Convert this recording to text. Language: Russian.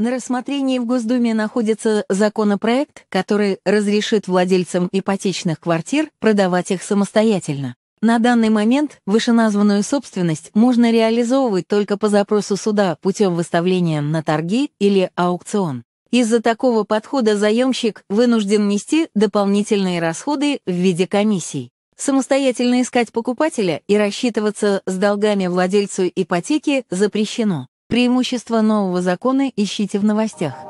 На рассмотрении в Госдуме находится законопроект, который разрешит владельцам ипотечных квартир продавать их самостоятельно. На данный момент вышеназванную собственность можно реализовывать только по запросу суда путем выставления на торги или аукцион. Из-за такого подхода заемщик вынужден нести дополнительные расходы в виде комиссий. Самостоятельно искать покупателя и рассчитываться с долгами владельцу ипотеки запрещено. Преимущества нового закона ищите в новостях.